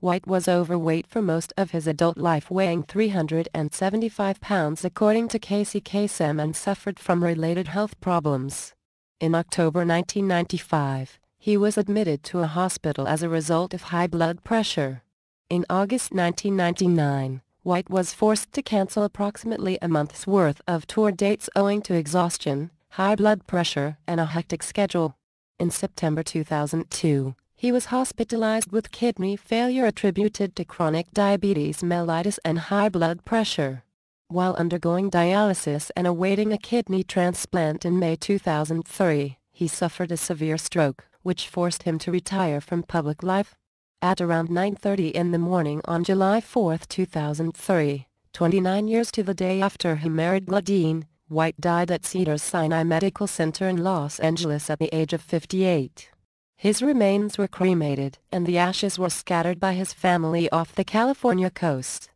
White was overweight for most of his adult life weighing 375 pounds according to Casey Kasem and suffered from related health problems. In October 1995, he was admitted to a hospital as a result of high blood pressure. In August 1999, White was forced to cancel approximately a month's worth of tour dates owing to exhaustion, high blood pressure, and a hectic schedule. In September 2002, he was hospitalized with kidney failure attributed to chronic diabetes mellitus and high blood pressure. While undergoing dialysis and awaiting a kidney transplant in May 2003, he suffered a severe stroke, which forced him to retire from public life. At around 9.30 in the morning on July 4, 2003, 29 years to the day after he married Gladine, White died at Cedars-Sinai Medical Center in Los Angeles at the age of 58. His remains were cremated and the ashes were scattered by his family off the California coast.